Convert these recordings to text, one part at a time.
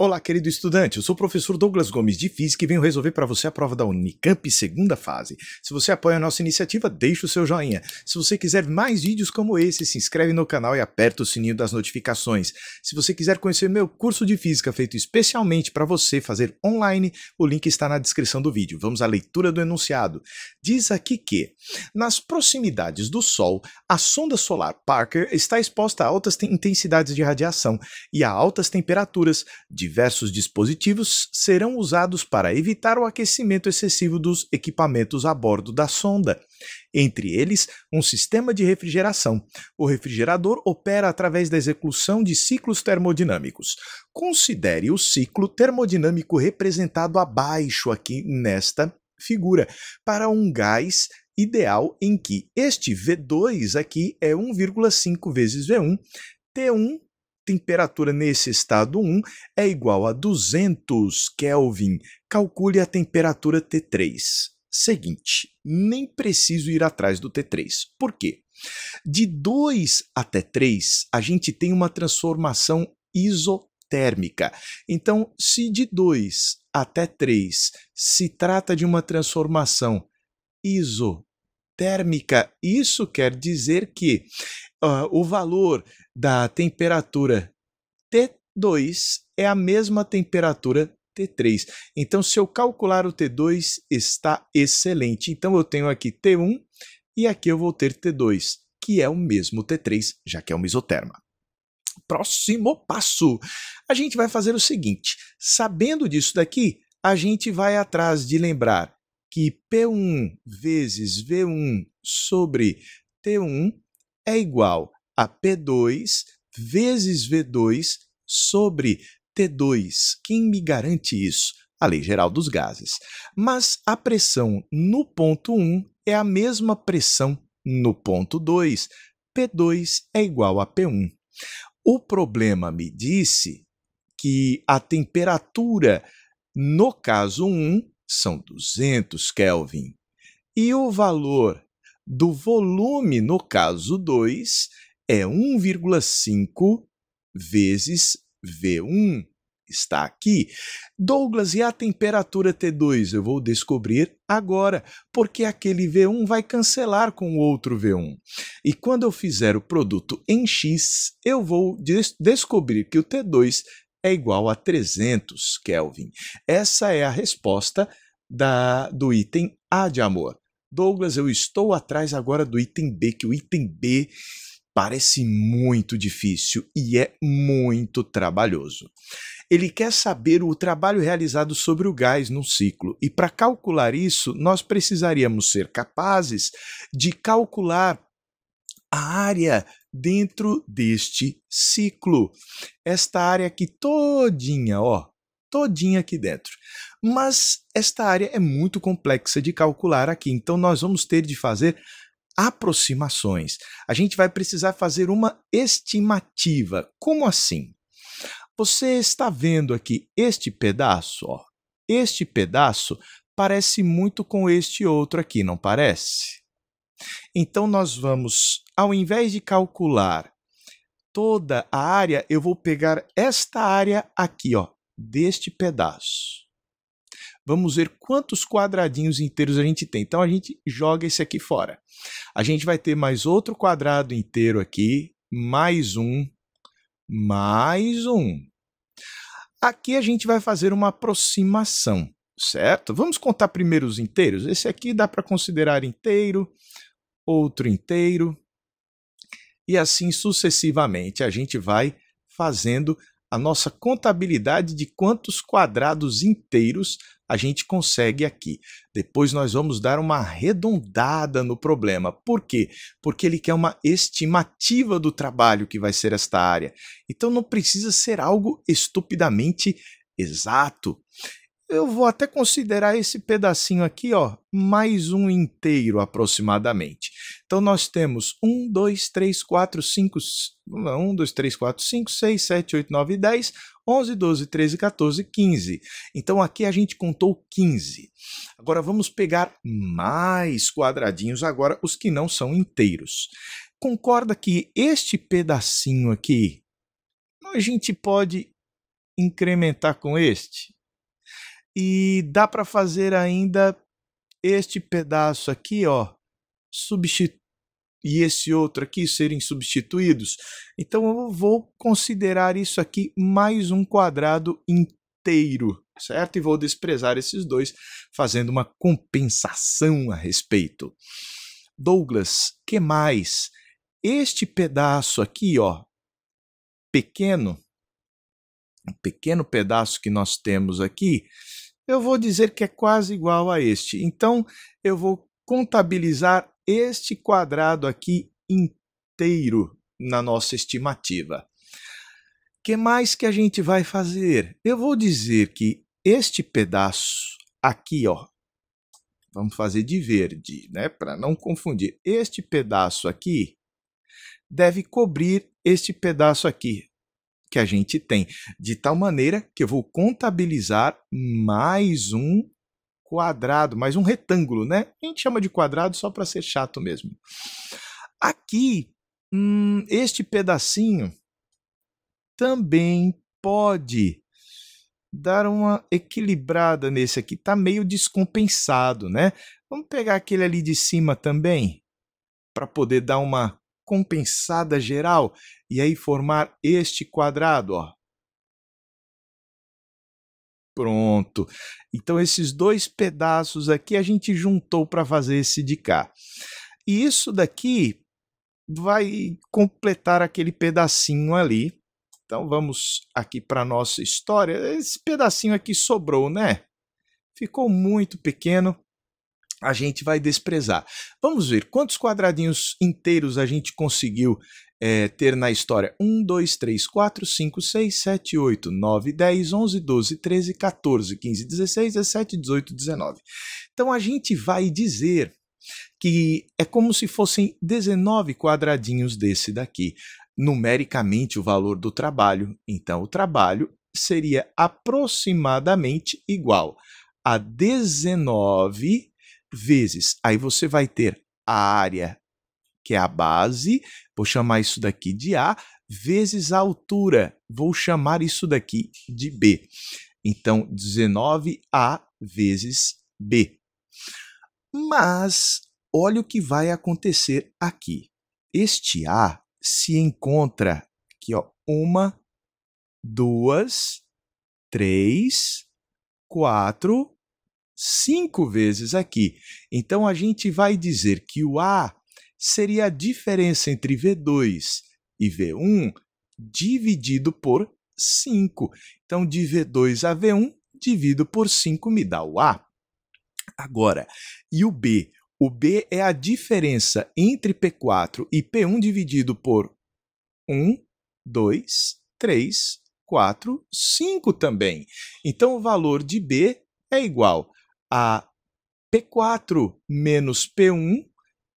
Olá, querido estudante. Eu sou o professor Douglas Gomes de Física e venho resolver para você a prova da Unicamp segunda fase. Se você apoia a nossa iniciativa, deixe o seu joinha. Se você quiser mais vídeos como esse, se inscreve no canal e aperta o sininho das notificações. Se você quiser conhecer meu curso de física feito especialmente para você fazer online, o link está na descrição do vídeo. Vamos à leitura do enunciado. Diz aqui que, nas proximidades do Sol, a sonda solar Parker está exposta a altas intensidades de radiação e a altas temperaturas de diversos dispositivos serão usados para evitar o aquecimento excessivo dos equipamentos a bordo da sonda. Entre eles, um sistema de refrigeração. O refrigerador opera através da execução de ciclos termodinâmicos. Considere o ciclo termodinâmico representado abaixo aqui nesta figura para um gás ideal em que este V2 aqui é 1,5 vezes V1, T1 temperatura nesse estado 1 é igual a 200 Kelvin. Calcule a temperatura T3. Seguinte, nem preciso ir atrás do T3. Por quê? De 2 até 3, a gente tem uma transformação isotérmica. Então, se de 2 até 3 se trata de uma transformação isotérmica, térmica. Isso quer dizer que uh, o valor da temperatura T2 é a mesma temperatura T3. Então, se eu calcular o T2, está excelente. Então, eu tenho aqui T1 e aqui eu vou ter T2, que é o mesmo T3, já que é uma isoterma. Próximo passo, a gente vai fazer o seguinte: sabendo disso daqui, a gente vai atrás de lembrar que P1 vezes V1 sobre T1 é igual a P2 vezes V2 sobre T2. Quem me garante isso? A lei geral dos gases. Mas a pressão no ponto 1 é a mesma pressão no ponto 2. P2 é igual a P1. O problema me disse que a temperatura no caso 1 são 200 Kelvin. E o valor do volume, no caso 2, é 1,5 vezes V1. Está aqui. Douglas, e a temperatura T2? Eu vou descobrir agora, porque aquele V1 vai cancelar com o outro V1. E quando eu fizer o produto em X, eu vou des descobrir que o T2 é igual a 300 Kelvin. Essa é a resposta da, do item A de amor. Douglas, eu estou atrás agora do item B, que o item B parece muito difícil e é muito trabalhoso. Ele quer saber o trabalho realizado sobre o gás no ciclo, e para calcular isso, nós precisaríamos ser capazes de calcular a área dentro deste ciclo. Esta área aqui todinha, ó, todinha aqui dentro. Mas esta área é muito complexa de calcular aqui, então nós vamos ter de fazer aproximações. A gente vai precisar fazer uma estimativa. Como assim? Você está vendo aqui este pedaço, ó. Este pedaço parece muito com este outro aqui, não parece? Então nós vamos, ao invés de calcular toda a área, eu vou pegar esta área aqui, ó, deste pedaço. Vamos ver quantos quadradinhos inteiros a gente tem. Então a gente joga esse aqui fora. A gente vai ter mais outro quadrado inteiro aqui, mais um, mais um. Aqui a gente vai fazer uma aproximação, certo? Vamos contar primeiro os inteiros. Esse aqui dá para considerar inteiro outro inteiro, e assim sucessivamente. A gente vai fazendo a nossa contabilidade de quantos quadrados inteiros a gente consegue aqui. Depois nós vamos dar uma arredondada no problema. Por quê? Porque ele quer uma estimativa do trabalho que vai ser esta área. Então não precisa ser algo estupidamente exato eu vou até considerar esse pedacinho aqui, ó, mais um inteiro aproximadamente. Então nós temos 1, 2, 3, 4, 5, 1, 2, 3, 4, 5, 6, 7, 8, 9, 10, 11, 12, 13, 14, 15. Então aqui a gente contou 15. Agora vamos pegar mais quadradinhos agora, os que não são inteiros. Concorda que este pedacinho aqui a gente pode incrementar com este? E dá para fazer ainda este pedaço aqui, ó, e esse outro aqui serem substituídos. Então eu vou considerar isso aqui mais um quadrado inteiro, certo? E vou desprezar esses dois, fazendo uma compensação a respeito. Douglas, que mais? Este pedaço aqui, ó, pequeno, um pequeno pedaço que nós temos aqui, eu vou dizer que é quase igual a este. Então, eu vou contabilizar este quadrado aqui inteiro na nossa estimativa. O que mais que a gente vai fazer? Eu vou dizer que este pedaço aqui, ó, vamos fazer de verde, né, para não confundir. Este pedaço aqui deve cobrir este pedaço aqui que a gente tem, de tal maneira que eu vou contabilizar mais um quadrado, mais um retângulo, né? A gente chama de quadrado só para ser chato mesmo. Aqui, hum, este pedacinho também pode dar uma equilibrada nesse aqui. Está meio descompensado, né? Vamos pegar aquele ali de cima também para poder dar uma compensada geral e aí formar este quadrado, ó. Pronto. Então esses dois pedaços aqui a gente juntou para fazer esse de cá. E isso daqui vai completar aquele pedacinho ali. Então vamos aqui para nossa história. Esse pedacinho aqui sobrou, né? Ficou muito pequeno a gente vai desprezar. Vamos ver quantos quadradinhos inteiros a gente conseguiu é, ter na história. 1, 2, 3, 4, 5, 6, 7, 8, 9, 10, 11, 12, 13, 14, 15, 16, 17, 18, 19. Então a gente vai dizer que é como se fossem 19 quadradinhos desse daqui. Numericamente, o valor do trabalho. Então, o trabalho seria aproximadamente igual a 19 quadradinhos vezes. Aí você vai ter a área, que é a base, vou chamar isso daqui de A, vezes a altura, vou chamar isso daqui de B. Então, 19A vezes B. Mas, olha o que vai acontecer aqui. Este A se encontra aqui, ó, uma, duas, três, quatro, cinco vezes aqui. Então a gente vai dizer que o A seria a diferença entre V2 e V1 dividido por 5. Então, de V2 a V1, dividido por 5 me dá o A. Agora, e o B? O B é a diferença entre P4 e P1 dividido por 1, 2, 3, 4, 5 também. Então, o valor de B é igual a P4 menos P1,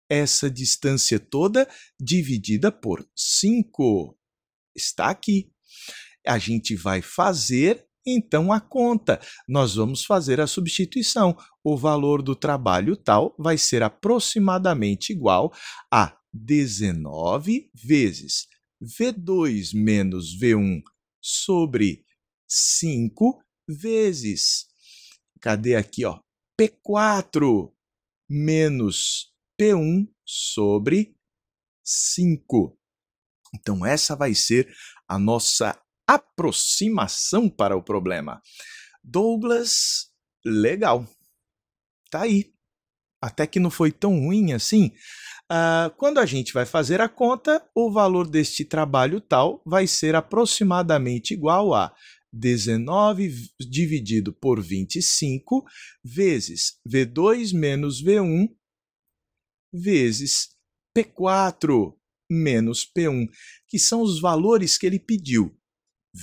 essa distância toda dividida por 5. Está aqui. A gente vai fazer então a conta. Nós vamos fazer a substituição. O valor do trabalho tal vai ser aproximadamente igual a 19 vezes V2 menos V1 sobre 5 vezes cadê aqui, ó? P4 menos P1 sobre 5. Então, essa vai ser a nossa aproximação para o problema. Douglas, legal. Tá aí. Até que não foi tão ruim assim. Uh, quando a gente vai fazer a conta, o valor deste trabalho tal vai ser aproximadamente igual a 19 dividido por 25 vezes V2 menos V1 vezes P4 menos P1, que são os valores que ele pediu,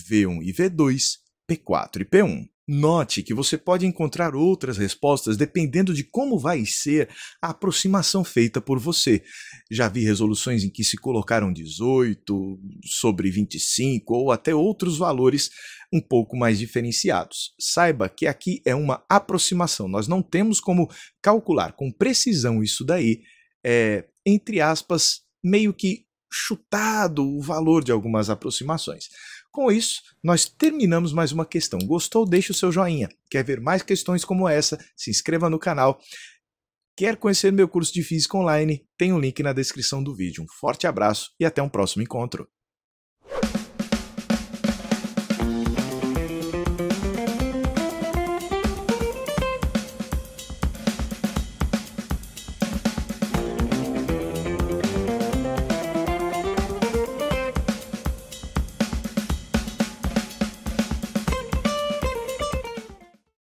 V1 e V2, P4 e P1. Note que você pode encontrar outras respostas dependendo de como vai ser a aproximação feita por você. Já vi resoluções em que se colocaram 18 sobre 25 ou até outros valores um pouco mais diferenciados. Saiba que aqui é uma aproximação, nós não temos como calcular com precisão isso daí, é, entre aspas, meio que chutado o valor de algumas aproximações. Com isso, nós terminamos mais uma questão. Gostou? Deixe o seu joinha. Quer ver mais questões como essa? Se inscreva no canal. Quer conhecer meu curso de Física Online? Tem um link na descrição do vídeo. Um forte abraço e até um próximo encontro.